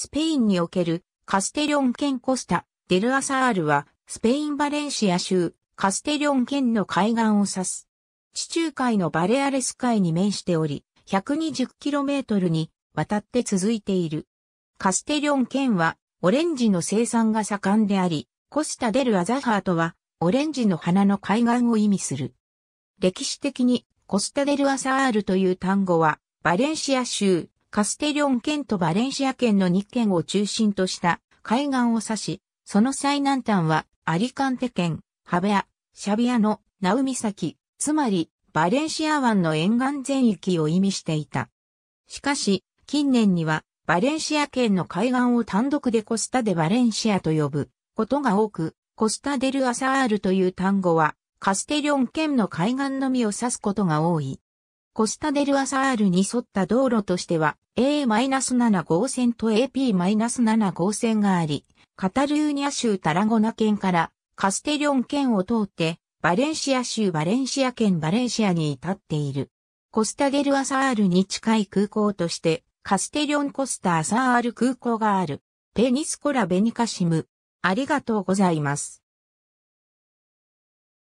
スペインにおけるカステリョン県コスタ・デルアサールは、スペイン・バレンシア州、カステリョン県の海岸を指す。地中海のバレアレス海に面しており、120km にわたって続いている。カステリョン県は、オレンジの生産が盛んであり、コスタ・デル・アザハートは、オレンジの花の海岸を意味する。歴史的に、コスタ・デル・アサールという単語は、バレンシア州、カステリョン県とバレンシア県の2県を中心とした海岸を指し、その最南端はアリカンテ県、ハベア、シャビアのナウ岬、つまりバレンシア湾の沿岸全域を意味していた。しかし、近年にはバレンシア県の海岸を単独でコスタでバレンシアと呼ぶことが多く、コスタデルアサールという単語はカステリョン県の海岸のみを指すことが多い。コスタデルアサールに沿った道路としては A-7 号線と AP-7 号線があり、カタルーニャ州タラゴナ県からカステリョン県を通ってバレンシア州バレンシア県バレンシアに至っている。コスタデルアサールに近い空港としてカステリョンコスタアサール空港がある。ペニスコラベニカシム。ありがとうございます。